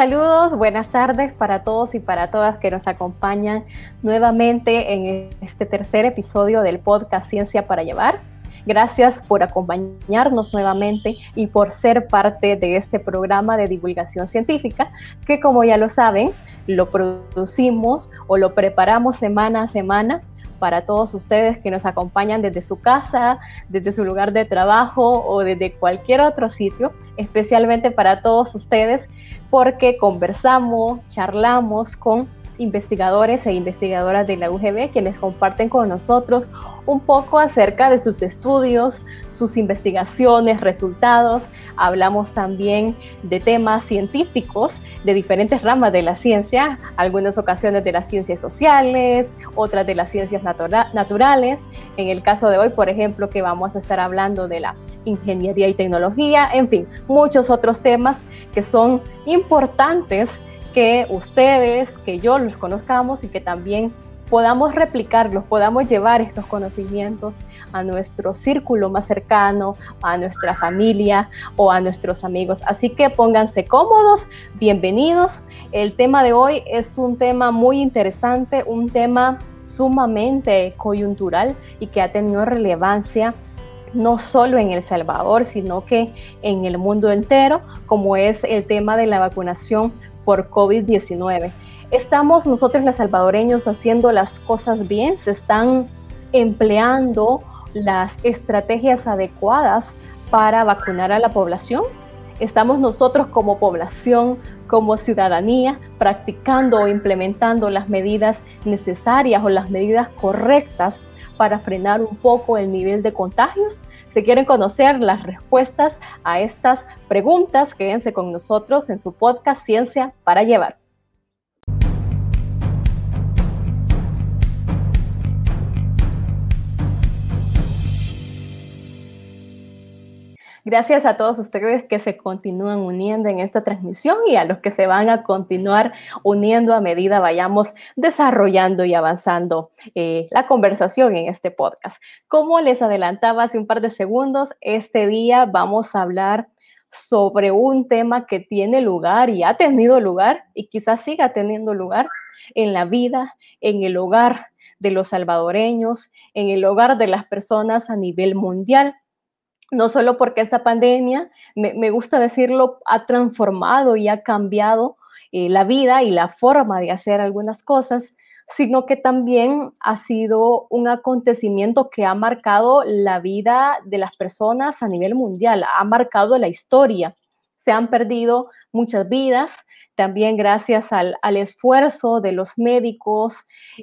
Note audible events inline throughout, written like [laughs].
Saludos, buenas tardes para todos y para todas que nos acompañan nuevamente en este tercer episodio del podcast Ciencia para Llevar. Gracias por acompañarnos nuevamente y por ser parte de este programa de divulgación científica que como ya lo saben, lo producimos o lo preparamos semana a semana para todos ustedes que nos acompañan desde su casa, desde su lugar de trabajo o desde cualquier otro sitio, especialmente para todos ustedes porque conversamos, charlamos con investigadores e investigadoras de la UGB quienes comparten con nosotros un poco acerca de sus estudios, sus investigaciones, resultados. Hablamos también de temas científicos de diferentes ramas de la ciencia, algunas ocasiones de las ciencias sociales, otras de las ciencias naturales. En el caso de hoy, por ejemplo, que vamos a estar hablando de la ingeniería y tecnología, en fin, muchos otros temas que son importantes que ustedes, que yo los conozcamos y que también podamos replicarlos, podamos llevar estos conocimientos a nuestro círculo más cercano, a nuestra familia o a nuestros amigos. Así que pónganse cómodos, bienvenidos. El tema de hoy es un tema muy interesante, un tema sumamente coyuntural y que ha tenido relevancia no solo en El Salvador, sino que en el mundo entero, como es el tema de la vacunación por COVID-19. Estamos nosotros los salvadoreños haciendo las cosas bien, se están empleando las estrategias adecuadas para vacunar a la población. Estamos nosotros como población, como ciudadanía, practicando o implementando las medidas necesarias o las medidas correctas para frenar un poco el nivel de contagios? Si quieren conocer las respuestas a estas preguntas, quédense con nosotros en su podcast Ciencia para Llevar. Gracias a todos ustedes que se continúan uniendo en esta transmisión y a los que se van a continuar uniendo a medida vayamos desarrollando y avanzando eh, la conversación en este podcast. Como les adelantaba hace un par de segundos, este día vamos a hablar sobre un tema que tiene lugar y ha tenido lugar y quizás siga teniendo lugar en la vida, en el hogar de los salvadoreños, en el hogar de las personas a nivel mundial no solo porque esta pandemia, me, gusta decirlo, ha transformado y ha cambiado eh, la vida y la forma de hacer algunas cosas, sino que también ha sido un acontecimiento que ha marcado la vida de las personas a nivel mundial, ha marcado la historia. Se han perdido muchas vidas, también gracias al, esfuerzo de los médicos,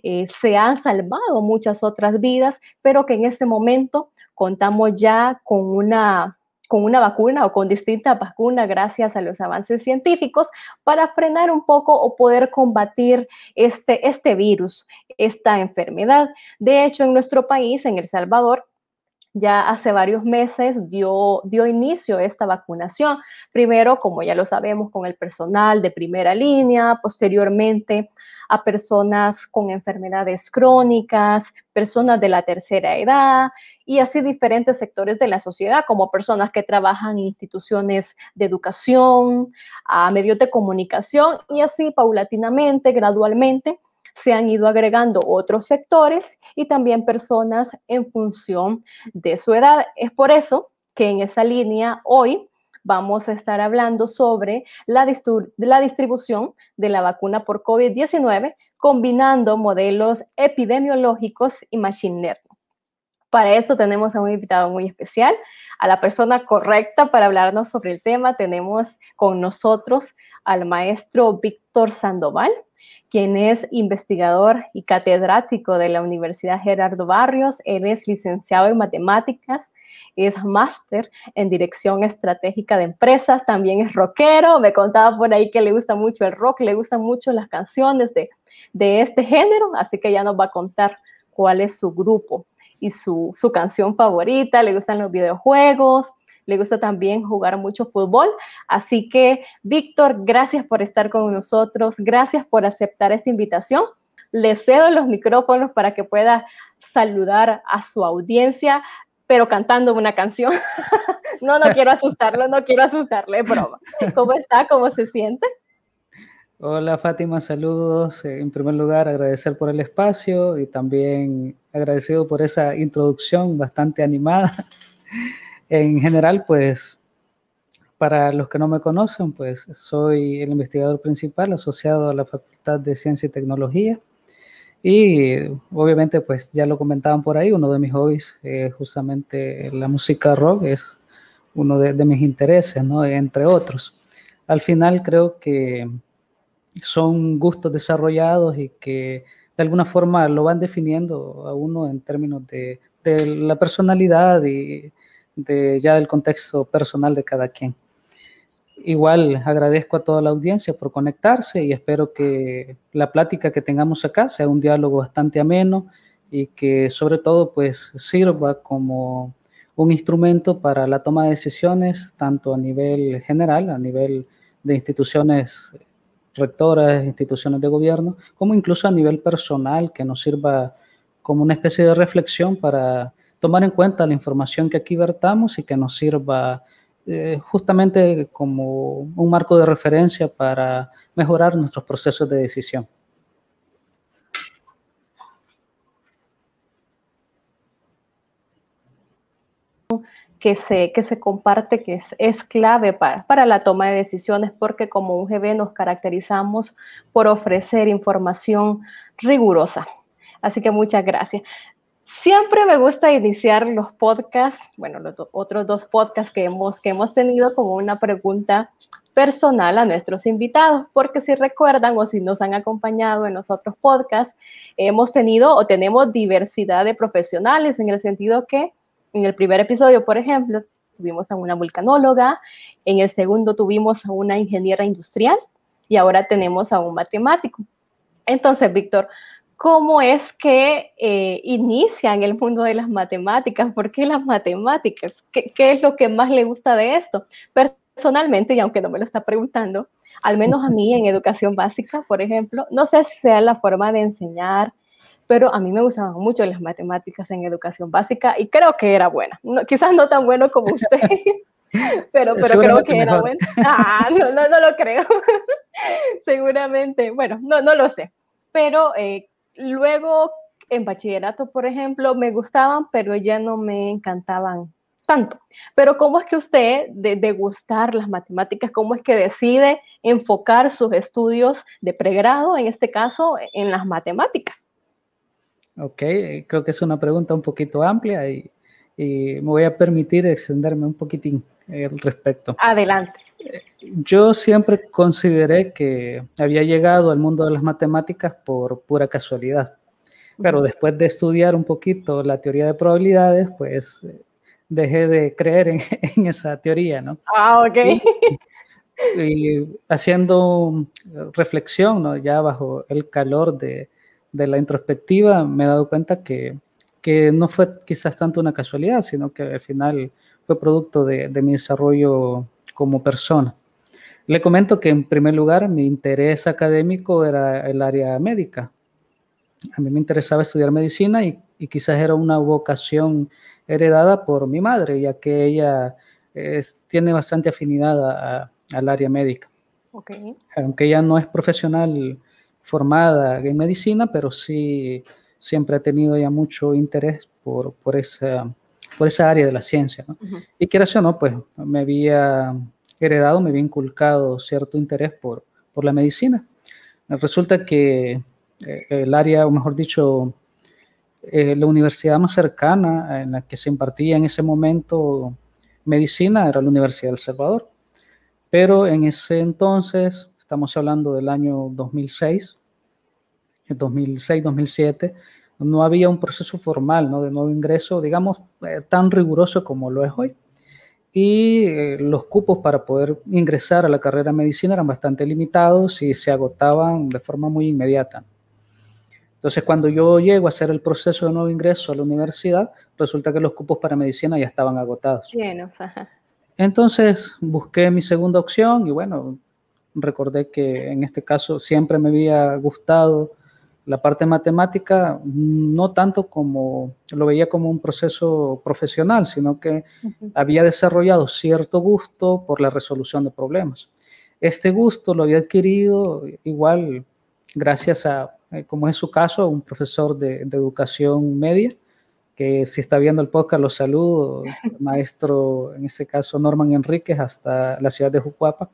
eh, se han salvado muchas otras vidas, pero que en este momento contamos ya con una, con una vacuna o con distintas vacunas gracias a los avances científicos para frenar un poco o poder combatir este, este virus, esta enfermedad. De hecho, en nuestro país, en El Salvador, ya hace varios meses dio, dio inicio esta vacunación. Primero, como ya lo sabemos, con el personal de primera línea, posteriormente a personas con enfermedades crónicas, personas de la tercera edad y así diferentes sectores de la sociedad, como personas que trabajan en instituciones de educación, a medios de comunicación y así paulatinamente, gradualmente se han ido agregando otros sectores y también personas en función de su edad. Es por eso que en esa línea hoy vamos a estar hablando sobre la, distribución de la vacuna por COVID-19 combinando modelos epidemiológicos y machine learning. Para eso tenemos a un invitado muy especial, a la persona correcta para hablarnos sobre el tema. Tenemos con nosotros al maestro Víctor Sandoval, quien es investigador y catedrático de la Universidad Gerardo Barrios. Él es licenciado en matemáticas, es máster en dirección estratégica de empresas, también es rockero, me contaba por ahí que le gusta mucho el rock, le gustan mucho las canciones de, de este género, así que ya nos va a contar cuál es su grupo y su, canción favorita, le gustan los videojuegos, le gusta también jugar mucho fútbol. Así que, Víctor, gracias por estar con nosotros, gracias por aceptar esta invitación. Le cedo los micrófonos para que pueda saludar a su audiencia, pero cantando una canción. [laughs] no, no quiero asustarlo, no quiero asustarle, broma. ¿Cómo está? ¿Cómo se siente? Hola Fátima, saludos. Eh, en primer lugar, agradecer por el espacio y también agradecido por esa introducción bastante animada. [laughs] En general, pues, para los que no me conocen, pues soy el investigador principal asociado a la Facultad de Ciencia y Tecnología. Y obviamente, pues ya lo comentaban por ahí, uno de mis hobbies es justamente la música rock, es uno de, de mis intereses, ¿no? Entre otros. Al final creo que son gustos desarrollados y que de alguna forma lo van definiendo a uno en términos de, la personalidad y de ya del contexto personal de cada quien. Igual agradezco a toda la audiencia por conectarse y espero que la plática que tengamos acá sea un diálogo bastante ameno y que sobre todo pues sirva como un instrumento para la toma de decisiones tanto a nivel general, a nivel de instituciones rectoras, instituciones de gobierno, como incluso a nivel personal, que nos sirva como una especie de reflexión para tomar en cuenta la información que aquí vertamos y que nos sirva eh, justamente como un marco de referencia para mejorar nuestros procesos de decisión que se, que se comparte, que es, clave para, la toma de decisiones, porque como un GB nos caracterizamos por ofrecer información rigurosa. Así que muchas gracias. Siempre me gusta iniciar los podcasts, bueno, los otros dos podcasts que hemos, que hemos tenido como una pregunta personal a nuestros invitados, porque si recuerdan o si nos han acompañado en los otros podcasts, hemos tenido o tenemos diversidad de profesionales en el sentido que en el primer episodio, por ejemplo, tuvimos a una vulcanóloga, en el segundo tuvimos a una ingeniera industrial y ahora tenemos a un matemático. Entonces, Víctor, ¿cómo es que eh, inicia en el mundo de las matemáticas? ¿Por qué las matemáticas? ¿Qué, ¿Qué, es lo que más le gusta de esto? Personalmente, y aunque no me lo está preguntando, al menos a mí en educación básica, por ejemplo, no sé si sea la forma de enseñar, pero a mí me gustaban mucho las matemáticas en educación básica y creo que era buena. No, quizás no tan bueno como usted, [laughs] pero, creo que era buena. Ah, no, lo creo. [laughs] Seguramente, bueno, no, no lo sé. Pero eh, luego en bachillerato, por ejemplo, me gustaban, pero ya no me encantaban tanto. Pero ¿cómo es que usted, de, de, gustar las matemáticas, cómo es que decide enfocar sus estudios de pregrado, en este caso, en las matemáticas? Ok, creo que es una pregunta un poquito amplia y, y me voy a permitir extenderme un poquitín al respecto. Adelante. Yo siempre consideré que había llegado al mundo de las matemáticas por pura casualidad, pero después de estudiar un poquito la teoría de probabilidades, pues eh, dejé de creer [laughs] en, esa teoría, ¿no? Ah, ok. Y, [laughs] y haciendo reflexión, ¿no? Ya bajo el calor de, de la introspectiva me he dado cuenta que, no fue quizás tanto una casualidad, sino que al final fue producto de, mi desarrollo como persona. Le comento que en primer lugar mi interés académico era el área médica. A mí me interesaba estudiar medicina y, quizás era una vocación heredada por mi madre, ya que ella tiene bastante afinidad al área médica. Aunque ella no es profesional formada en medicina, pero sí siempre he tenido ya mucho interés por, por, esa, por esa área de la ciencia. ¿no? Y quieras o no, pues me había heredado, me había inculcado cierto interés por, por la medicina. Resulta que eh, el área, o mejor dicho, eh, la universidad más cercana en la que se impartía en ese momento medicina era la Universidad del Salvador. Pero en ese entonces, estamos hablando del año 2006, 2006-2007, no había un proceso formal ¿no? de nuevo ingreso, digamos, eh, tan riguroso como lo es hoy. Y eh, los cupos para poder ingresar a la carrera de medicina eran bastante limitados y se agotaban de forma muy inmediata. Entonces, cuando yo llego a hacer el proceso de nuevo ingreso a la universidad, resulta que los cupos para medicina ya estaban agotados. Entonces, busqué mi segunda opción y bueno, recordé que en este caso siempre me había gustado la parte matemática no tanto como lo veía como un proceso profesional, sino que había desarrollado cierto gusto por la resolución de problemas. Este gusto lo había adquirido igual gracias a, eh, como es su caso, un profesor de, educación media, que si está viendo el podcast, lo saludo, [laughs] maestro, en este caso Norman Enríquez, hasta la ciudad de Jucuapa.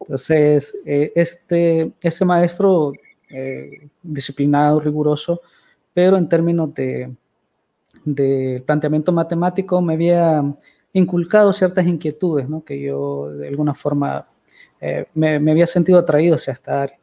Entonces, eh, este, este maestro eh, disciplinado, riguroso, pero en términos de, planteamiento matemático me había inculcado ciertas inquietudes, ¿no? que yo de alguna forma eh, me, había sentido atraído hacia esta área.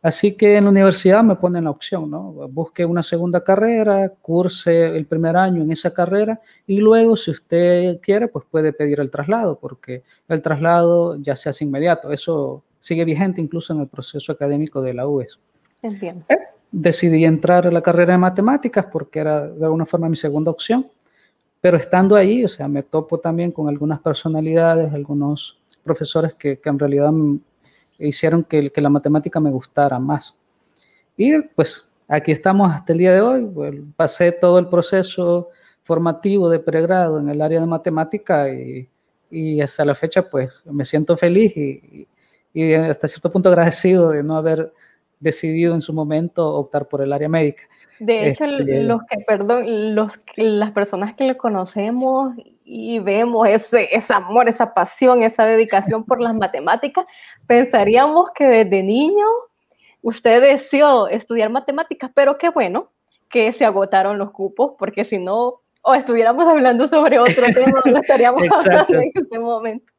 Así que en la universidad me ponen la opción, ¿no? Busque una segunda carrera, curse el primer año en esa carrera y luego, si usted quiere, pues puede pedir el traslado, porque el traslado ya se hace inmediato. Eso sigue vigente incluso en el proceso académico de la UES. Entiendo. Eh, decidí entrar a la carrera de matemáticas porque era de alguna forma mi segunda opción. Pero estando ahí, o sea, me topo también con algunas personalidades, algunos profesores que, en realidad hicieron que, la matemática me gustara más. Y pues aquí estamos hasta el día de hoy. pasé todo el proceso formativo de pregrado en el área de matemática y, hasta la fecha pues me siento feliz y hasta cierto punto agradecido de no haber decidido en su momento optar por el área médica. De hecho, este, los que, perdón, los, las personas que le conocemos y vemos ese, ese amor, esa pasión, esa dedicación por las matemáticas, pensaríamos que desde niño usted deseó estudiar matemáticas, pero qué bueno que se agotaron los cupos, porque si no, o estuviéramos hablando sobre otro [laughs] tema, no estaríamos hablando en este momento.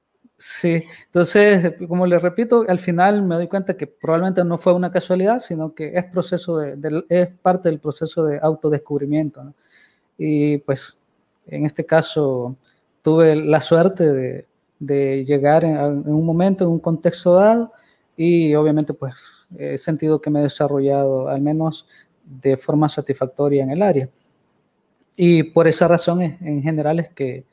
Sí, entonces, como les repito, al final me doy cuenta que probablemente no fue una casualidad, sino que es, proceso de, es parte del proceso de autodescubrimiento. Y pues, en este caso, tuve la suerte de, llegar en, un momento, en un contexto dado, y obviamente pues he sentido que me he desarrollado al menos de forma satisfactoria en el área. Y por esa razón en general es que...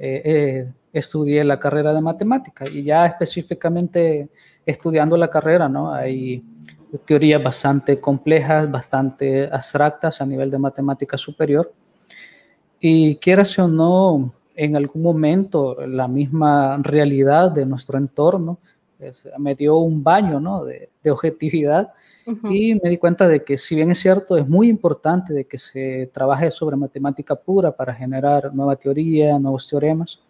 Eh, eh estudié la carrera de matemática y ya específicamente estudiando la carrera, ¿no? Hay teorías bastante complejas, bastante abstractas a nivel de matemática superior. Y quieras o no, en algún momento la misma realidad de nuestro entorno pues, me dio un baño ¿no? de, objetividad y me di cuenta de que si bien es cierto, es muy importante de que se trabaje sobre matemática pura para generar nueva teoría, nuevos teoremas,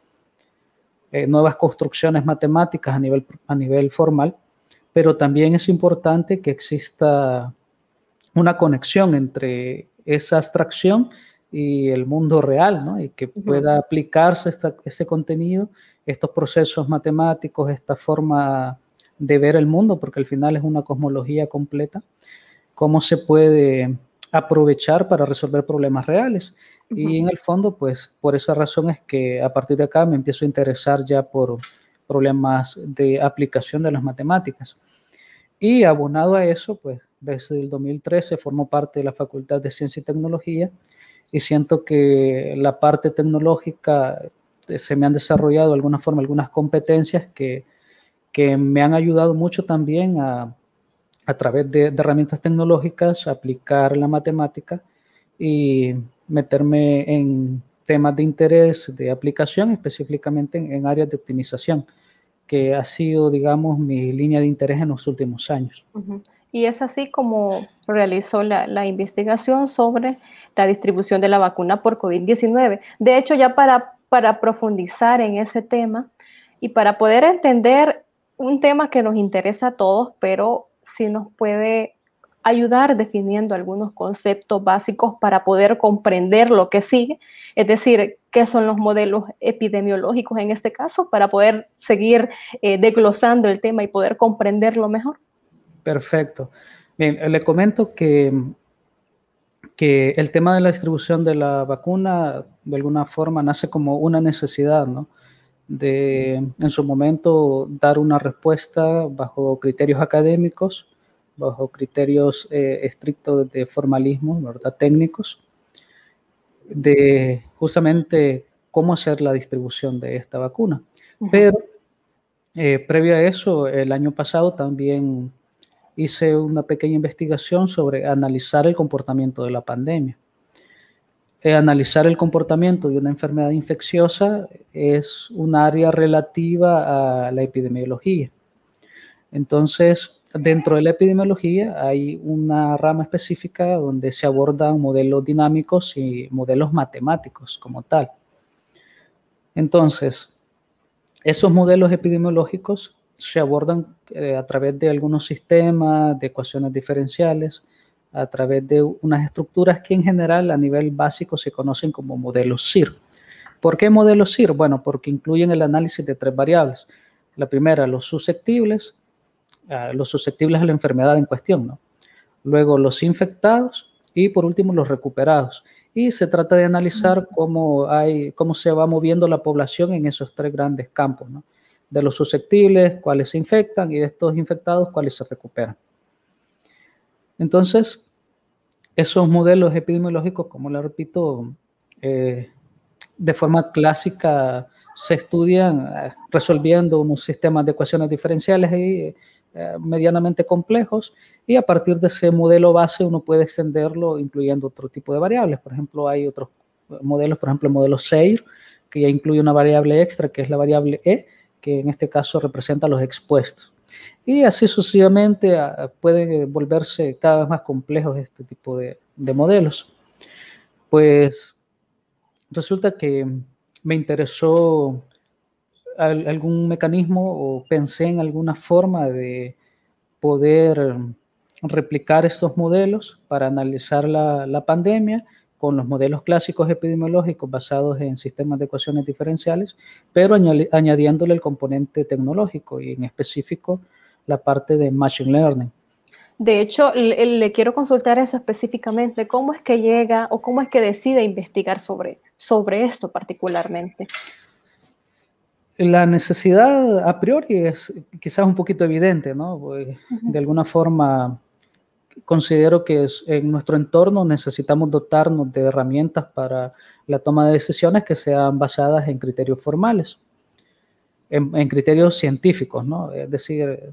eh, nuevas construcciones matemáticas a nivel, a nivel formal, pero también es importante que exista una conexión entre esa abstracción y el mundo real, Y que pueda aplicarse este contenido, estos procesos matemáticos, esta forma de ver el mundo, porque al final es una cosmología completa, cómo se puede aprovechar para resolver problemas reales. Y en el fondo, pues por esa razón es que a partir de acá me empiezo a interesar ya por problemas de aplicación de las matemáticas. Y abonado a eso, pues desde el 2013 formo parte de la Facultad de Ciencia y Tecnología y siento que la parte tecnológica eh, se me han desarrollado de alguna forma algunas competencias que, me han ayudado mucho también a, a través de, de herramientas tecnológicas, aplicar la matemática y meterme en temas de interés de aplicación, específicamente en, áreas de optimización, que ha sido, digamos, mi línea de interés en los últimos años. Y es así como realizó la, investigación sobre la distribución de la vacuna por COVID-19. De hecho, ya para, para profundizar en ese tema y para poder entender un tema que nos interesa a todos, pero si nos puede ayudar definiendo algunos conceptos básicos para poder comprender lo que sigue, es decir, qué son los modelos epidemiológicos en este caso, para poder seguir eh, desglosando el tema y poder comprenderlo mejor. Perfecto. Bien, le comento que, que el tema de la distribución de la vacuna de alguna forma nace como una necesidad, ¿no? de en su momento dar una respuesta bajo criterios académicos bajo criterios eh, estrictos de formalismo, ¿verdad? Técnicos, de justamente cómo hacer la distribución de esta vacuna. Pero eh, previo a eso, el año pasado también hice una pequeña investigación sobre analizar el comportamiento de la pandemia. Eh, analizar el comportamiento de una enfermedad infecciosa es un área relativa a la epidemiología. Entonces, Dentro de la epidemiología hay una rama específica donde se abordan modelos dinámicos y modelos matemáticos como tal. Entonces, esos modelos epidemiológicos se abordan eh, a través de algunos sistemas, de ecuaciones diferenciales, a través de unas estructuras que en general a nivel básico se conocen como modelos SIR. ¿Por qué modelos SIR? Bueno, porque incluyen el análisis de tres variables. La primera, los susceptibles, los susceptibles a la enfermedad en cuestión, ¿no? Luego los infectados y por último los recuperados. Y se trata de analizar cómo, hay, cómo se va moviendo la población en esos tres grandes campos, De los susceptibles, cuáles se infectan y de estos infectados, cuáles se recuperan. Entonces, esos modelos epidemiológicos, como les repito, eh, de forma clásica se estudian eh, resolviendo un sistema de ecuaciones diferenciales y eh, eh, medianamente complejos y a partir de ese modelo base uno puede extenderlo incluyendo otro tipo de variables. Por ejemplo, hay otros eh, modelos, por ejemplo, el modelo SEIR, que ya incluye una variable extra, que es la variable E, que en este caso representa los expuestos. Y así sucesivamente ah, pueden eh, volverse cada vez más complejos este tipo de modelos. Pues resulta que me interesó algún mecanismo o pensé en alguna forma de poder replicar estos modelos para analizar la, pandemia con los modelos clásicos epidemiológicos basados en sistemas de ecuaciones diferenciales, pero añadiéndole el componente tecnológico y en específico la parte de Machine Learning. De hecho, le, quiero consultar eso específicamente, cómo es que llega o cómo es que decide investigar sobre, sobre esto particularmente la necesidad a priori es quizás un poquito evidente, ¿no? Pues, de alguna forma considero que en nuestro entorno necesitamos dotarnos de herramientas para la toma de decisiones que sean basadas en criterios formales, en, criterios científicos, ¿no? Es decir,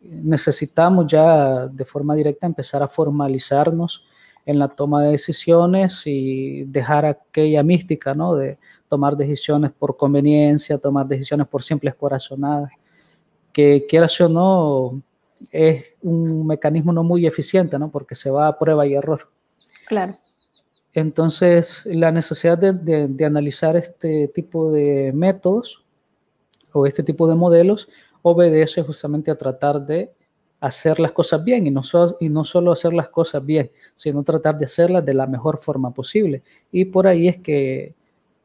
necesitamos ya de forma directa empezar a formalizarnos en la toma de decisiones y dejar aquella mística, ¿no? De tomar decisiones por conveniencia, tomar decisiones por simples corazonadas, que quieras o no, es un mecanismo no muy eficiente, ¿no? Porque se va a prueba y error. Claro. Entonces, la necesidad de analizar este tipo de métodos o este tipo de modelos obedece justamente a tratar de hacer las cosas bien y no, y no solo hacer las cosas bien, sino tratar de hacerlas de la mejor forma posible. Y por ahí es que,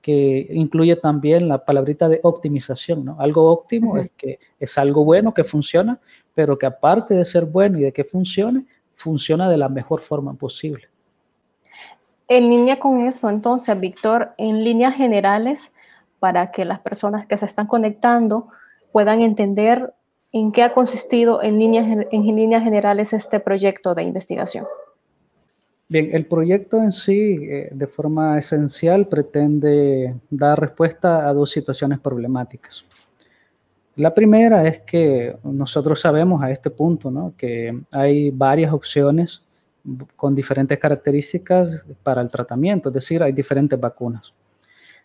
incluye también la palabrita de optimización, ¿no? Algo óptimo es que es algo bueno que funciona, pero que aparte de ser bueno y de que funcione, funciona de la mejor forma posible. En línea con eso, entonces, Víctor, en líneas generales, para que las personas que se están conectando puedan entender en qué ha consistido en líneas, en generales este proyecto de investigación. Bien, el proyecto en sí, eh, de forma esencial, pretende dar respuesta a dos situaciones problemáticas. La primera es que nosotros sabemos a este punto que hay varias opciones con diferentes características para el tratamiento, es decir, hay diferentes vacunas.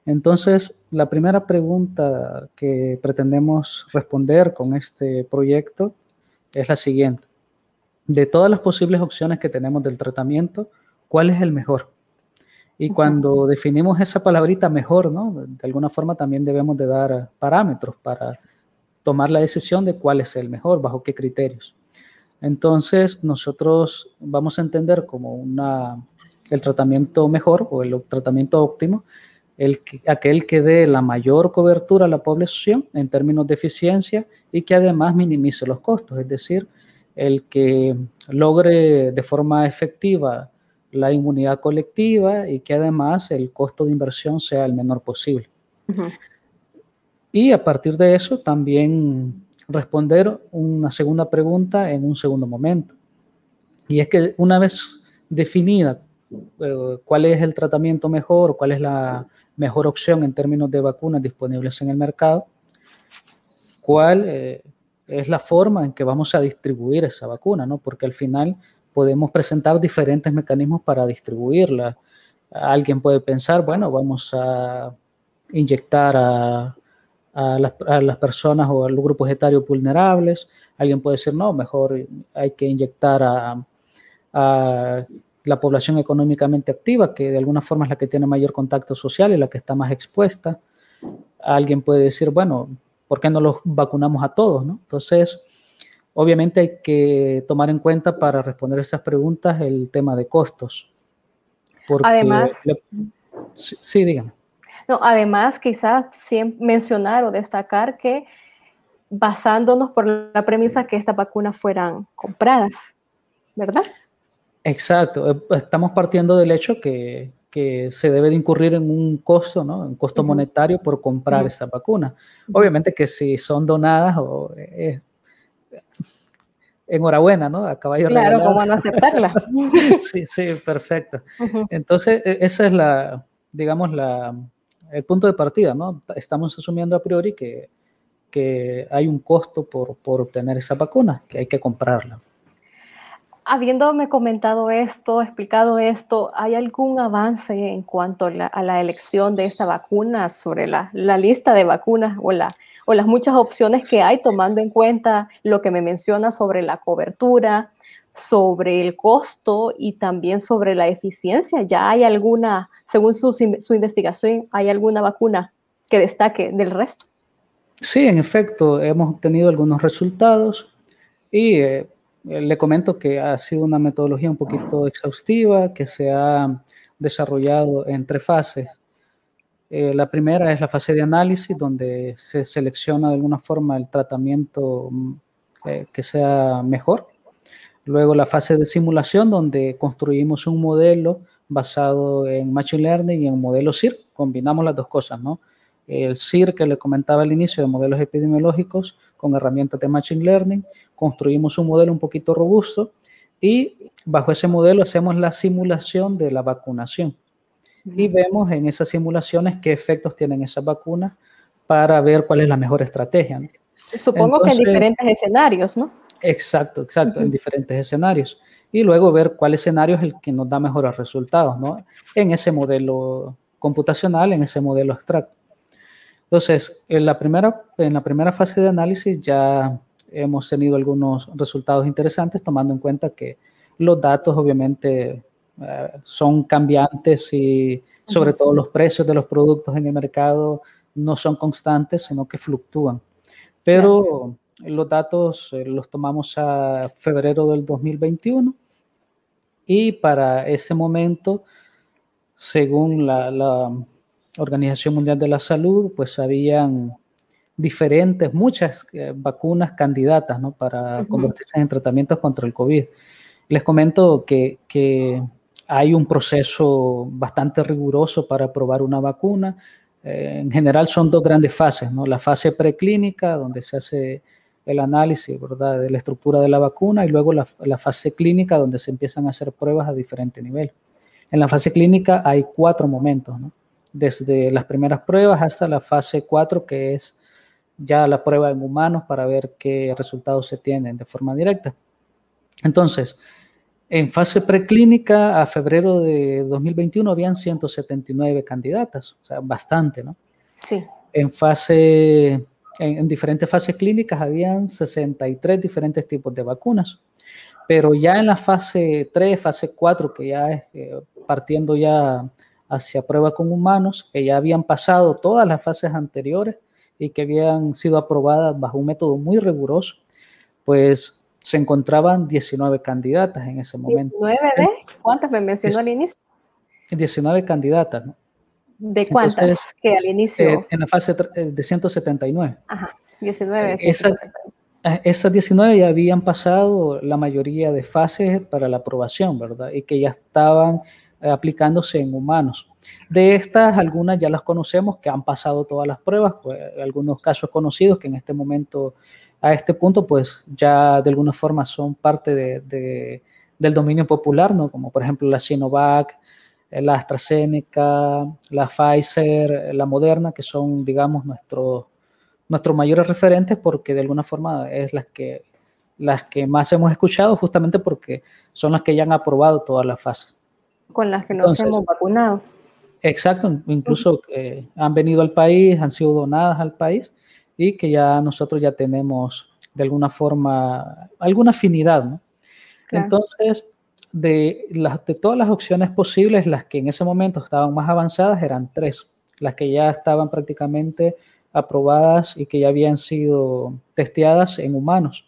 Entonces, la primera pregunta que pretendemos responder con este proyecto es la siguiente. De todas las posibles opciones que tenemos del tratamiento, ¿cuál es el mejor? Y cuando definimos esa palabrita mejor, De alguna forma también debemos de dar parámetros para tomar la decisión de cuál es el mejor, bajo qué criterios. Entonces, nosotros vamos a entender como el tratamiento mejor o el tratamiento óptimo el, aquel que dé la mayor cobertura a la población en términos de eficiencia y que además minimice los costos, es decir, el que logre de forma efectiva la inmunidad colectiva y que además el costo de inversión sea el menor posible. Y a partir de eso también responder una segunda pregunta en un segundo momento. Y es que una vez definida eh, cuál es el tratamiento mejor, cuál es la mejor opción en términos de vacunas disponibles en el mercado, cuál eh, es la forma en que vamos a distribuir esa vacuna, ¿no? Porque al final podemos presentar diferentes mecanismos para distribuirla. Alguien puede pensar, bueno, vamos a inyectar a, las, personas o a los grupos etarios vulnerables. Alguien puede decir, no, mejor hay que inyectar a la población económicamente activa, que de alguna forma es la que tiene mayor contacto social y la que está más expuesta. Alguien puede decir, bueno, ¿por qué no los vacunamos a todos? ¿no? Entonces, obviamente hay que tomar en cuenta para responder esas preguntas el tema de costos. Además, sí, No, además, quizás mencionar o destacar que basándonos por la premisa que estas vacunas fueran compradas, ¿verdad? Exacto, eh, estamos partiendo del hecho que, que se debe de incurrir en un costo, ¿no? Un costo monetario por comprar esa vacuna. Obviamente que si son donadas o... Eh, eh, enhorabuena, ¿no? A caballo Claro, cómo no aceptarla. [laughs] sí, sí, perfecto. Entonces, e, esa es la, digamos, la, el punto de partida, ¿no? Estamos asumiendo a priori que, que hay un costo por obtener esa vacuna, que hay que comprarla habiéndome comentado esto, explicado esto, ¿hay algún avance en cuanto a la, elección de esta vacuna sobre la, lista de vacunas o, o las muchas opciones que hay, tomando en cuenta lo que me menciona sobre la cobertura, sobre el costo y también sobre la eficiencia? ¿Ya hay alguna, según su, su investigación, hay alguna vacuna que destaque del resto? Sí, en efecto, hemos obtenido algunos resultados y eh, eh, le comento que ha sido una metodología un poquito exhaustiva que se ha desarrollado en tres fases. Eh, la primera es la fase de análisis, donde se selecciona de alguna forma el tratamiento mm, eh, que sea mejor. Luego la fase de simulación, donde construimos un modelo basado en Machine Learning y en modelo CIR. Combinamos las dos cosas, ¿no? el CIR que le comentaba al inicio de modelos epidemiológicos con herramientas de Machine Learning, construimos un modelo un poquito robusto y bajo ese modelo hacemos la simulación de la vacunación y vemos en esas simulaciones qué efectos tienen esas vacunas para ver cuál es la mejor estrategia. Supongo que en diferentes escenarios, ¿no? Exacto, exacto, en diferentes escenarios. Y luego ver cuál escenario es el que nos da mejores resultados, ¿no? En ese modelo computacional, en ese modelo abstracto. Entonces, en la primera, en la primera fase de análisis ya hemos tenido algunos resultados interesantes, tomando en cuenta que los datos obviamente eh, son cambiantes y sobre todo los precios de los productos en el mercado no son constantes, sino que fluctúan. Pero los datos eh, los tomamos a febrero del 2021 y para ese momento, según la Organización Mundial de la Salud, pues habían diferentes, muchas eh, vacunas candidatas ¿no? para convertirse en tratamientos contra el COVID. Les comento que, hay un proceso bastante riguroso para probar una vacuna. Eh, en general son dos grandes fases, ¿no? La fase preclínica, donde se hace el análisis ¿verdad? de la estructura de la vacuna y luego la, la, fase clínica donde se empiezan a hacer pruebas a diferente nivel. En la fase clínica hay cuatro momentos. ¿no? desde las primeras pruebas hasta la fase 4, que es ya la prueba en humanos para ver qué resultados se tienen de forma directa. Entonces, en fase preclínica, a febrero de 2021 habían 179 candidatas, o sea, bastante, ¿no? Sí. En fase, en, diferentes fases clínicas habían 63 diferentes tipos de vacunas, pero ya en la fase 3, fase 4, que ya es eh, partiendo ya hacia prueba con humanos que ya habían pasado todas las fases anteriores y que habían sido aprobadas bajo un método muy riguroso, pues se encontraban 19 candidatas en ese momento. ¿19 de? ¿Cuántas me mencionó al inicio? 19 candidatas, ¿no? ¿De cuántas? que al inicio. Eh, en la fase eh, de 179. Ajá, 19. Eh, esas 19 ya habían pasado la mayoría de fases para la aprobación, ¿verdad? Y que ya estaban eh, aplicándose en humanos. De estas, algunas ya las conocemos que han pasado todas las pruebas, pues, algunos casos conocidos que en este momento, a este punto, pues ya de alguna forma son parte del dominio popular, ¿no? Como por ejemplo la Sinovac, eh, la AstraZeneca, la Pfizer, la Moderna, que son, digamos, nuestros nuestros mayores referentes porque de alguna forma es las que las que más hemos escuchado justamente porque son las que ya han aprobado todas las fases con las que nos hemos vacunado. Exacto, incluso han venido al país, han sido donadas al país y que ya nosotros ya tenemos de alguna forma alguna afinidad. ¿no? Entonces, de, de todas las opciones posibles, las que en ese momento estaban más avanzadas eran tres, las que ya estaban prácticamente aprobadas y que ya habían sido testeadas en humanos.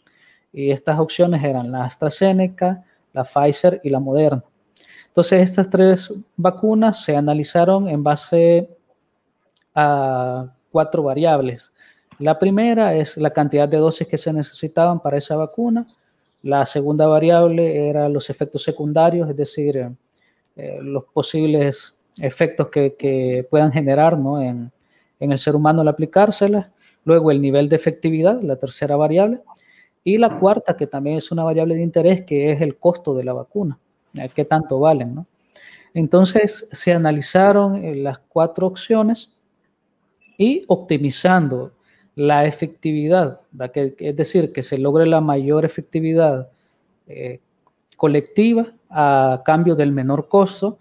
Y estas opciones eran la AstraZeneca, la Pfizer y la Moderna. Entonces, estas tres vacunas se analizaron en base a cuatro variables. La primera es la cantidad de dosis que se necesitaban para esa vacuna. La segunda variable era los efectos secundarios, es decir, eh, los posibles efectos que, puedan generar en, en, el ser humano al aplicárselas. Luego el nivel de efectividad, la tercera variable. Y la cuarta, que también es una variable de interés, que es el costo de la vacuna qué tanto valen, Entonces se analizaron eh, las cuatro opciones y optimizando la efectividad, es decir, que se logre la mayor efectividad eh, colectiva a cambio del menor costo,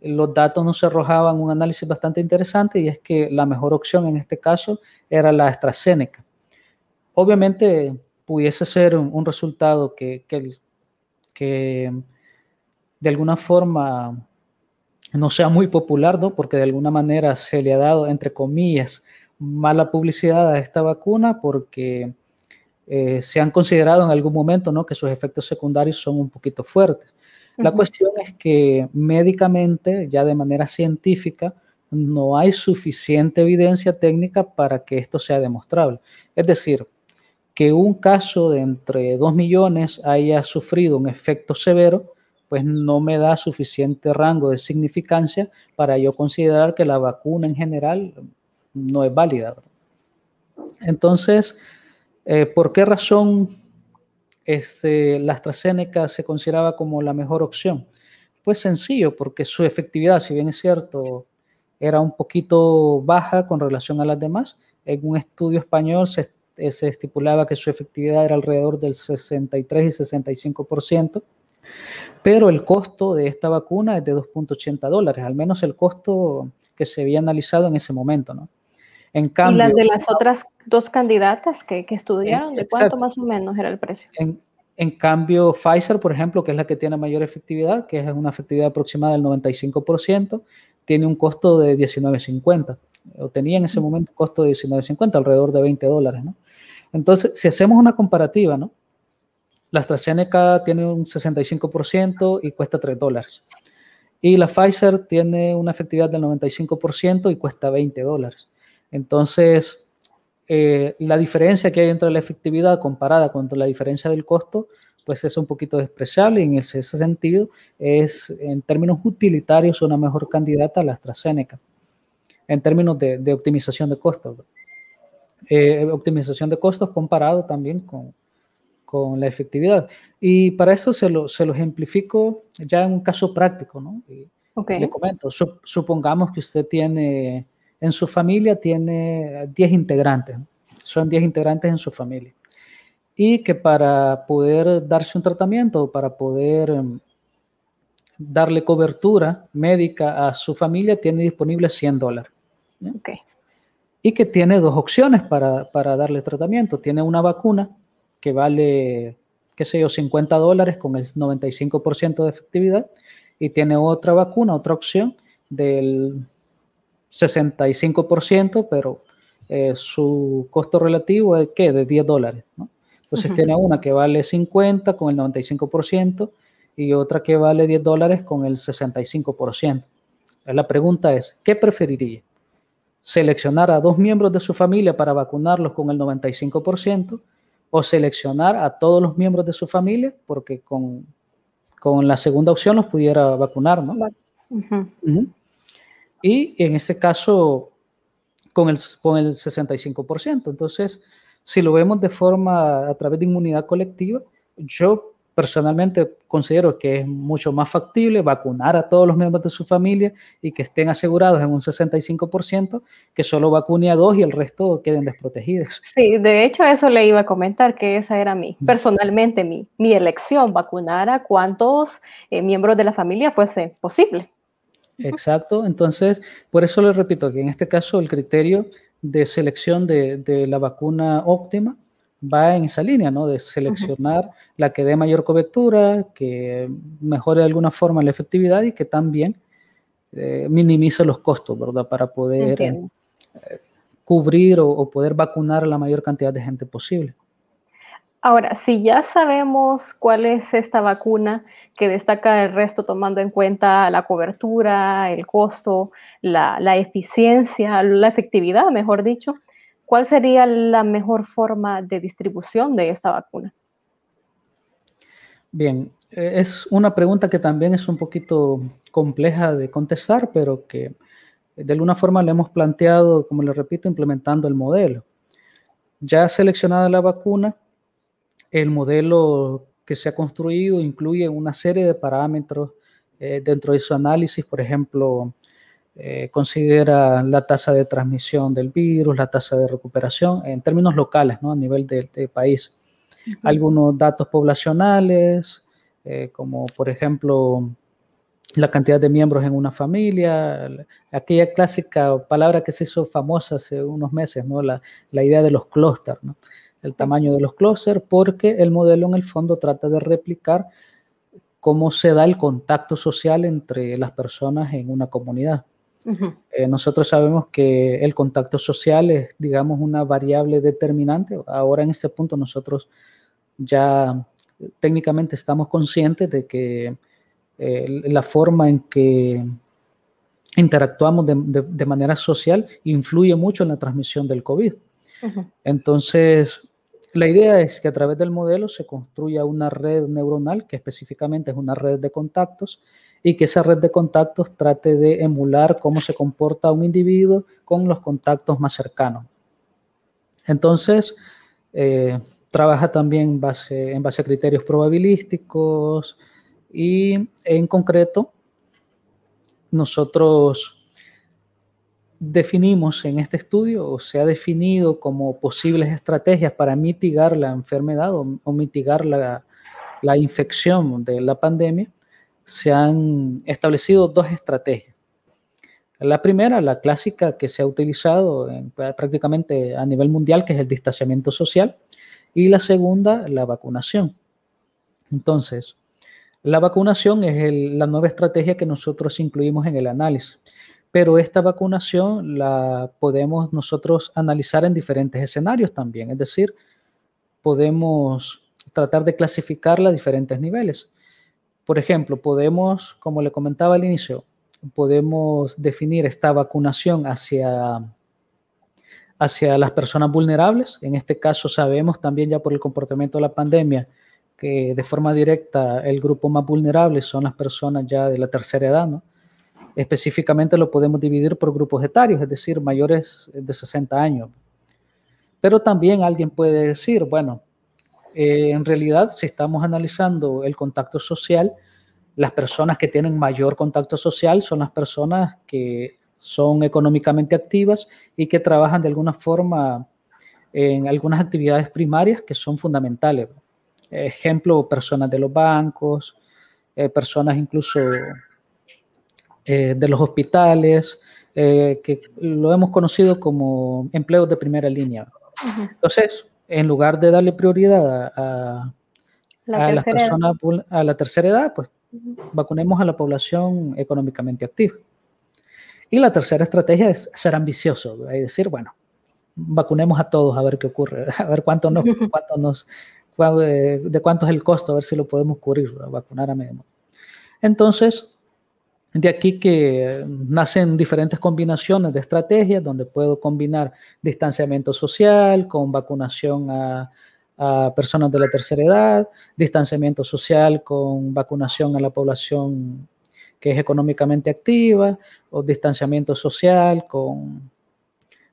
los datos nos arrojaban un análisis bastante interesante y es que la mejor opción en este caso era la AstraZeneca. Obviamente pudiese ser un, resultado que, que de alguna forma no sea muy popular, ¿no? Porque de alguna manera se le ha dado, entre comillas, mala publicidad a esta vacuna porque eh, se han considerado en algún momento, ¿no? Que sus efectos secundarios son un poquito fuertes. La cuestión es que médicamente, ya de manera científica, no hay suficiente evidencia técnica para que esto sea demostrable. Es decir, que un caso de entre 2 millones haya sufrido un efecto severo, pues no me da suficiente rango de significancia para yo considerar que la vacuna en general no es válida. Entonces, eh, ¿por qué razón este, la AstraZeneca se consideraba como la mejor opción? Pues sencillo, porque su efectividad, si bien es cierto, era un poquito baja con relación a las demás, en un estudio español se, eh, se estipulaba que su efectividad era alrededor del 63 y 65%. Pero el costo de esta vacuna es de 2.80 dólares, al menos el costo que se había analizado en ese momento, ¿no? En cambio, y las de las otras dos candidatas que, estudiaron, ¿de cuánto más o menos era el precio? En, cambio, Pfizer, por ejemplo, que es la que tiene mayor efectividad, que es una efectividad aproximada del 95%, tiene un costo de 19.50. O tenía en ese momento un costo de 19.50, alrededor de 20 dólares, ¿no? Entonces, si hacemos una comparativa, ¿no? La AstraZeneca tiene un 65% y cuesta 3 dólares. Y la Pfizer tiene una efectividad del 95% y cuesta 20 dólares. Entonces, eh, la diferencia que hay entre la efectividad comparada con la diferencia del costo, pues es un poquito despreciable y en ese, sentido es, en términos utilitarios, una mejor candidata a la AstraZeneca, en términos de, optimización de costos. Eh, optimización de costos comparado también con, con la efectividad. Y para eso se lo, se ejemplifico ya en un caso práctico, ¿no? Okay. Le comento, supongamos que usted tiene, en su familia tiene 10 integrantes, son 10 integrantes en su familia. Y que para poder darse un tratamiento, para poder em, darle cobertura médica a su familia, tiene disponible 100 dólares. Okay. Y que tiene dos opciones para, para darle tratamiento. Tiene una vacuna que vale, qué sé yo, 50 dólares con el 95% de efectividad y tiene otra vacuna, otra opción del 65%, pero eh, su costo relativo es ¿qué? de 10 dólares. ¿no? Entonces tiene una que vale 50 con el 95% y otra que vale 10 dólares con el 65%. La pregunta es, ¿qué preferiría? ¿Seleccionar a dos miembros de su familia para vacunarlos con el 95%? o seleccionar a todos los miembros de su familia, porque con, la segunda opción los pudiera vacunar, ¿no? Y en este caso, con el, con el 65%. Entonces, si lo vemos de forma a través de inmunidad colectiva, yo personalmente considero que es mucho más factible vacunar a todos los miembros de su familia y que estén asegurados en un 65% que solo vacune a dos y el resto queden desprotegidos. Sí, de hecho eso le iba a comentar que esa era mi, personalmente mi, elección, vacunar a cuantos eh, miembros de la familia fuese posible. Exacto, entonces por eso le repito que en este caso el criterio de selección de, de la vacuna óptima va en esa línea, ¿no? De seleccionar la que dé mayor cobertura, que mejore de alguna forma la efectividad y que también eh, minimice los costos, ¿verdad? Para poder eh, cubrir o, poder vacunar a la mayor cantidad de gente posible. Ahora, si ya sabemos cuál es esta vacuna que destaca el resto tomando en cuenta la cobertura, el costo, la eficiencia, la efectividad, mejor dicho, ¿Cuál sería la mejor forma de distribución de esta vacuna? Bien, eh, es una pregunta que también es un poquito compleja de contestar, pero que de alguna forma le hemos planteado, como le repito, implementando el modelo. Ya seleccionada la vacuna, el modelo que se ha construido incluye una serie de parámetros eh, dentro de su análisis, por ejemplo, eh, considera la tasa de transmisión del virus, la tasa de recuperación en términos locales, ¿no? a nivel de país. Algunos datos poblacionales, eh, como por ejemplo la cantidad de miembros en una familia, aquella clásica palabra que se hizo famosa hace unos meses, ¿no? la, idea de los clústeres, ¿no? el tamaño de los clústeres, porque el modelo en el fondo trata de replicar cómo se da el contacto social entre las personas en una comunidad. Eh, nosotros sabemos que el contacto social es, digamos, una variable determinante. Ahora en este punto nosotros ya eh, técnicamente estamos conscientes de que eh, la forma en que interactuamos de, manera social influye mucho en la transmisión del COVID. Entonces, la idea es que a través del modelo se construya una red neuronal, que específicamente es una red de contactos, y que esa red de contactos trate de emular cómo se comporta un individuo con los contactos más cercanos. Entonces, eh, trabaja también en base, en base a criterios probabilísticos y en concreto nosotros definimos en este estudio o se ha definido como posibles estrategias para mitigar la enfermedad o, mitigar la infección de la pandemia se han establecido dos estrategias. La primera, la clásica que se ha utilizado eh, prácticamente a nivel mundial, que es el distanciamiento social, y la segunda, la vacunación. Entonces, la vacunación es la nueva estrategia que nosotros incluimos en el análisis, pero esta vacunación la podemos nosotros analizar en diferentes escenarios también, es decir, podemos tratar de clasificarla a diferentes niveles. Por ejemplo, podemos, como le comentaba al inicio, podemos definir esta vacunación hacia, hacia las personas vulnerables. En este caso sabemos también ya por el comportamiento de la pandemia que de forma directa el grupo más vulnerable son las personas ya de la tercera edad, Específicamente lo podemos dividir por grupos etarios, es decir, mayores de 60 años. Pero también alguien puede decir, bueno, eh, en realidad, si estamos analizando el contacto social, las personas que tienen mayor contacto social son las personas que son económicamente activas y que trabajan de alguna forma en algunas actividades primarias que son fundamentales. Ejemplo, personas de los bancos, eh, personas incluso eh, de los hospitales, que lo hemos conocido como empleos de primera línea. Entonces, en lugar de darle prioridad a, la las personas a la tercera edad, pues vacunemos a la población económicamente activa. Y la tercera estrategia es ser ambicioso, es decir, bueno, vacunemos a todos a ver qué ocurre, [laughs] a ver cuánto nos, [laughs] cuánto nos eh, de cuánto es el costo, a ver si lo podemos cubrir, vacunar a medio Entonces, de aquí que nacen diferentes combinaciones de estrategias donde puedo combinar distanciamiento social con vacunación a, personas de la tercera edad, distanciamiento social con vacunación a la población que es económicamente activa, o distanciamiento social con,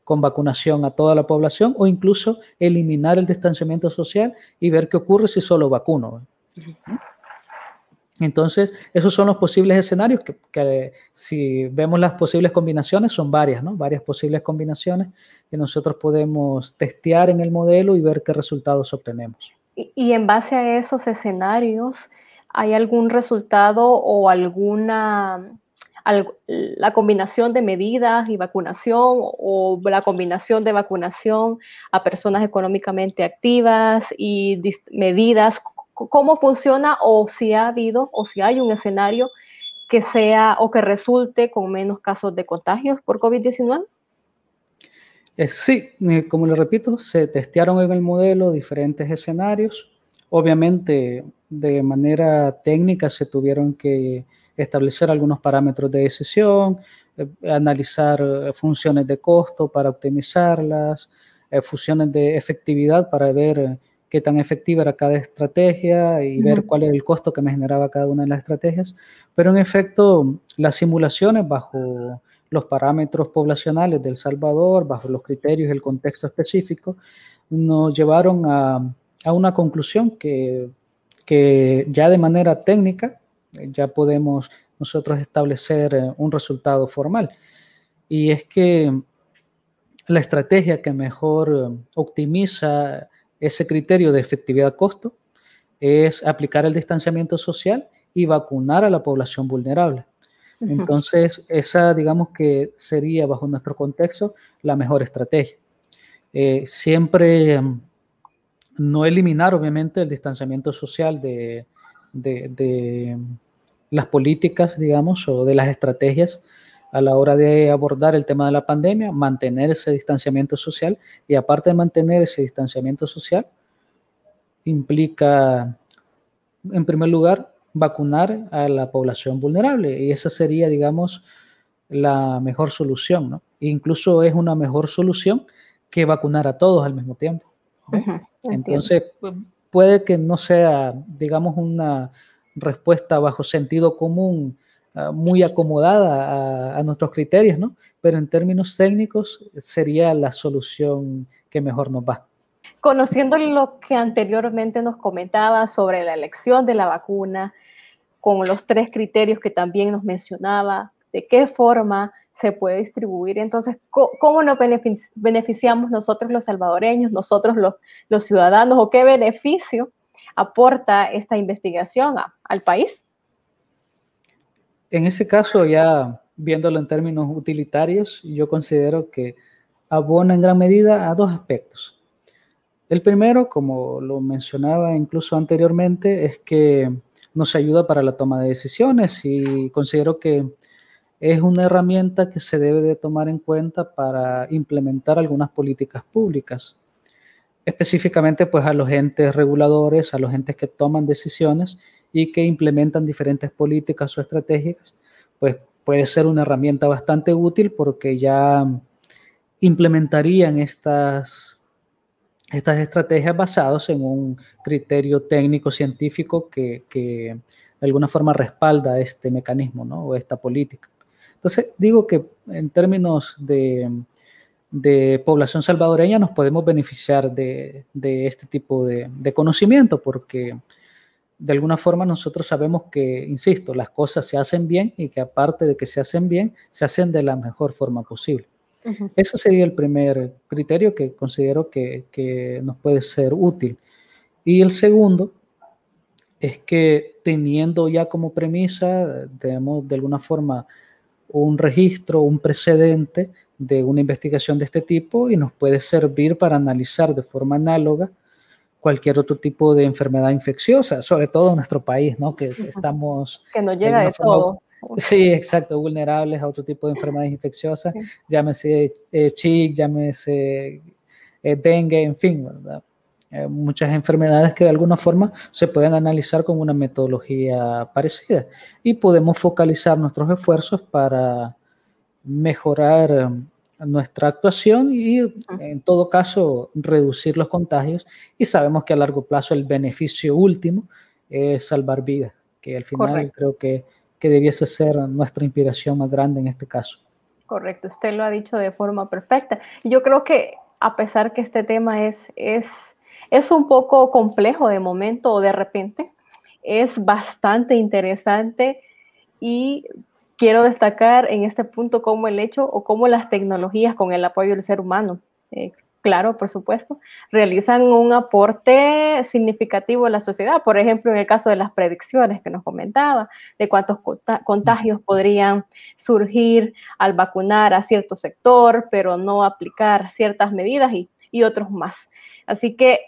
con, vacunación a toda la población, o incluso eliminar el distanciamiento social y ver qué ocurre si solo vacuno. Entonces, esos son los posibles escenarios que, si vemos las posibles combinaciones, son varias, ¿no? Varias posibles combinaciones que nosotros podemos testear en el modelo y ver qué resultados obtenemos. Y, en base a esos escenarios, ¿hay algún resultado o alguna la combinación de medidas y vacunación o la combinación de vacunación a personas económicamente activas y medidas cómo funciona o si ha habido o si hay un escenario que sea o que resulte con menos casos de contagios por COVID-19? Eh, sí, eh, como le repito, se testearon en el modelo diferentes escenarios. Obviamente, de manera técnica se tuvieron que establecer algunos parámetros de decisión, eh, analizar funciones de costo para optimizarlas, funciones de efectividad para ver qué tan efectiva era cada estrategia y ver cuál era el costo que me generaba cada una de las estrategias. Pero en efecto, las simulaciones bajo los parámetros poblacionales del Salvador, bajo los criterios y el contexto específico, nos llevaron a, a una conclusión que, que ya de manera técnica eh, ya podemos nosotros establecer eh, un resultado formal. Y es que la estrategia que mejor eh, optimiza ese criterio de efectividad-costo es aplicar el distanciamiento social y vacunar a la población vulnerable. Entonces, esa, digamos que sería, bajo nuestro contexto, la mejor estrategia. Eh, siempre mm, no eliminar, obviamente, el distanciamiento social de mm, las políticas, digamos, o de las estrategias a la hora de abordar el tema de la pandemia, mantener ese distanciamiento social y aparte de mantener ese distanciamiento social, implica, en primer lugar, vacunar a la población vulnerable y esa sería, digamos, la mejor solución, ¿no? incluso es una mejor solución que vacunar a todos al mismo tiempo. Entonces, puede que no sea, digamos, una respuesta bajo sentido común Ah, muy acomodada a, nuestros criterios, ¿no? Pero en términos técnicos sería la solución que mejor nos va. Conociendo lo que anteriormente nos comentaba sobre la elección de la vacuna, con los tres criterios que también nos mencionaba, de qué forma se puede distribuir, entonces, ¿cómo nos beneficiamos nosotros los salvadoreños, nosotros los, ciudadanos, o qué beneficio aporta esta investigación al país? en ese caso, ya viéndolo en términos utilitarios, yo considero que abona en gran medida a dos aspectos. El primero, como lo mencionaba incluso anteriormente, es que nos ayuda para la toma de decisiones y considero que es una herramienta que se debe de tomar en cuenta para implementar algunas políticas públicas, específicamente pues a los entes reguladores, a los entes que toman decisiones y que implementan diferentes políticas o estrategias, pues puede ser una herramienta bastante útil porque ya implementarían estas, estas estrategias basadas en un criterio técnico científico que, de alguna forma respalda este mecanismo o esta política. Entonces, digo que en términos de, población salvadoreña nos podemos beneficiar de, este tipo de, de, conocimiento porque de alguna forma nosotros sabemos que, insisto, las cosas se hacen bien y que aparte de que se hacen bien, se hacen de la mejor forma posible. Ese sería el primer criterio que considero que, que nos puede ser útil. Y el segundo es que teniendo ya como premisa, tenemos de alguna forma un registro, un precedente de una investigación de este tipo y nos puede servir para analizar de forma análoga cualquier otro tipo de enfermedad infecciosa, sobre todo en nuestro país, ¿no? Que estamos... Que nos llega de, todo. Sí, exacto, vulnerables a otro tipo de enfermedades infecciosas, llámese eh, chic, llámese eh, dengue, en fin, ¿verdad? Eh, muchas enfermedades que de alguna forma se pueden analizar con una metodología parecida y podemos focalizar nuestros esfuerzos para mejorar em, nuestra actuación y ah. en todo caso reducir los contagios y sabemos que a largo plazo el beneficio último es salvar vidas, que al final creo que, debiese ser nuestra inspiración más grande en este caso. Correcto, usted lo ha dicho de forma perfecta. Yo creo que a pesar que este tema es, es, es un poco complejo de momento o de repente, es bastante interesante y quiero destacar en este punto cómo el hecho o cómo las tecnologías con el apoyo del ser humano, eh, claro, por supuesto, realizan un aporte significativo a la sociedad. Por ejemplo, en el caso de las predicciones que nos comentaba, de cuántos contagios podrían surgir al vacunar a cierto sector, pero no aplicar ciertas medidas y, y otros más. Así que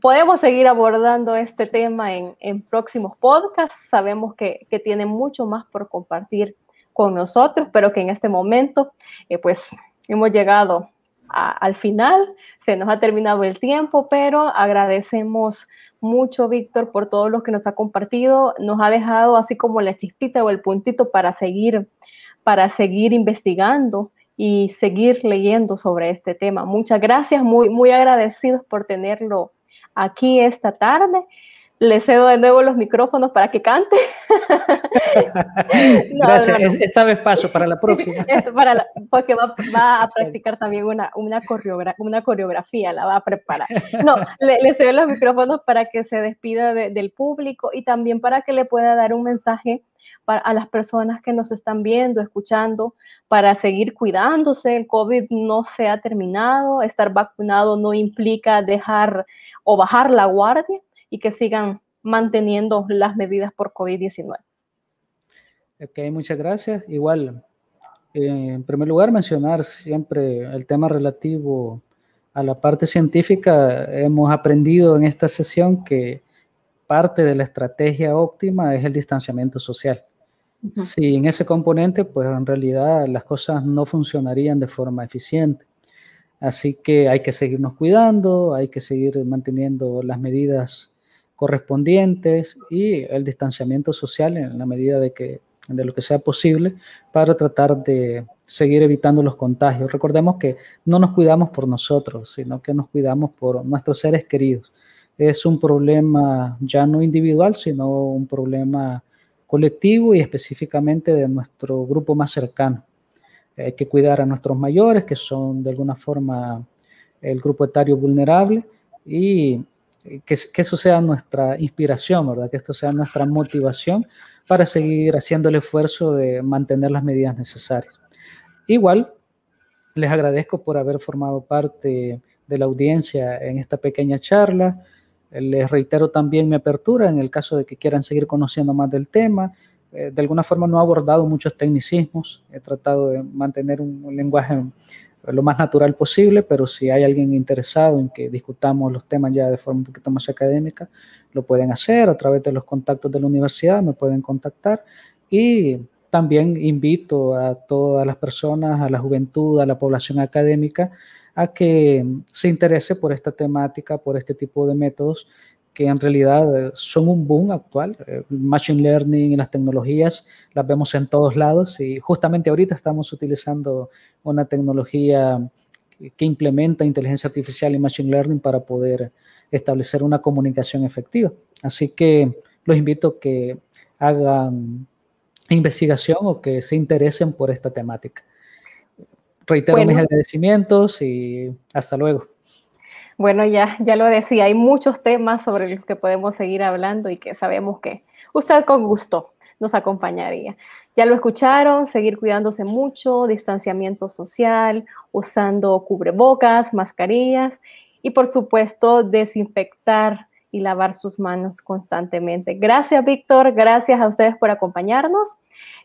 podemos seguir abordando este tema en, próximos podcasts. Sabemos que, tiene mucho más por compartir con nosotros, pero que en este momento, eh, pues, hemos llegado al final. Se nos ha terminado el tiempo, pero agradecemos mucho, Víctor, por todo lo que nos ha compartido. Nos ha dejado así como la chispita o el puntito para seguir, para seguir investigando y seguir leyendo sobre este tema. Muchas gracias, muy, muy agradecidos por tenerlo aquí esta tarde le cedo de nuevo los micrófonos para que cante. [laughs] Gracias, esta vez paso para la próxima. [laughs] para porque va, a practicar también una, coreografía, una coreografía, la va a preparar. No, le, cedo los micrófonos para que se despida del público y también para que le pueda dar un mensaje a las personas que nos están viendo, escuchando, para seguir cuidándose. El COVID no se ha terminado, estar vacunado no implica dejar o bajar la guardia y que sigan manteniendo las medidas por COVID-19. Ok, muchas gracias. Igual, eh, en primer lugar, mencionar siempre el tema relativo a la parte científica. Hemos aprendido en esta sesión que parte de la estrategia óptima es el distanciamiento social. Si en Sin ese componente, pues en realidad las cosas no funcionarían de forma eficiente. Así que hay que seguirnos cuidando, hay que seguir manteniendo las medidas correspondientes y el distanciamiento social en la medida de, que, de lo que sea posible para tratar de seguir evitando los contagios. Recordemos que no nos cuidamos por nosotros, sino que nos cuidamos por nuestros seres queridos. Es un problema ya no individual, sino un problema colectivo y específicamente de nuestro grupo más cercano. Hay que cuidar a nuestros mayores, que son de alguna forma el grupo etario vulnerable, y que, eso sea nuestra inspiración, ¿verdad? Que esto sea nuestra motivación para seguir haciendo el esfuerzo de mantener las medidas necesarias. Igual, les agradezco por haber formado parte de la audiencia en esta pequeña charla. Les reitero también mi apertura en el caso de que quieran seguir conociendo más del tema. Eh, de alguna forma no he abordado muchos tecnicismos, he tratado de mantener un lenguaje lo más natural posible, pero si hay alguien interesado en que discutamos los temas ya de forma un poquito más académica, lo pueden hacer a través de los contactos de la universidad, me pueden contactar y también invito a todas las personas, a la juventud, a la población académica, a que se interese por esta temática, por este tipo de métodos que en realidad eh, son un boom actual. Eh, machine Learning y las tecnologías las vemos en todos lados y justamente ahorita estamos utilizando una tecnología que implementa inteligencia artificial y machine learning para poder establecer una comunicación efectiva. Así que los invito a que hagan investigación o que se interesen por esta temática. Reitero mis agradecimientos y hasta luego. Bueno, ya, ya lo decía, hay muchos temas sobre los que podemos seguir hablando y que sabemos que usted con gusto nos acompañaría. Ya lo escucharon, seguir cuidándose mucho, distanciamiento social, usando cubrebocas, mascarillas y por supuesto desinfectar y lavar sus manos constantemente. Gracias, Víctor. Gracias a ustedes por acompañarnos.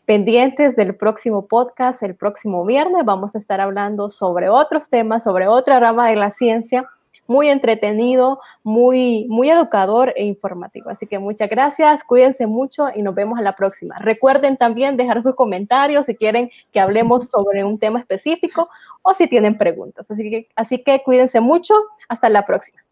Pendientes del próximo podcast, el próximo viernes, vamos a estar hablando sobre otros temas, sobre otra rama de la ciencia muy entretenido, muy, muy educador e informativo. Así que muchas gracias, cuídense mucho y nos vemos a la próxima. Recuerden también dejar sus comentarios si quieren que hablemos [laughs] sobre un tema específico o si tienen preguntas. Así que, así que cuídense mucho, hasta la próxima.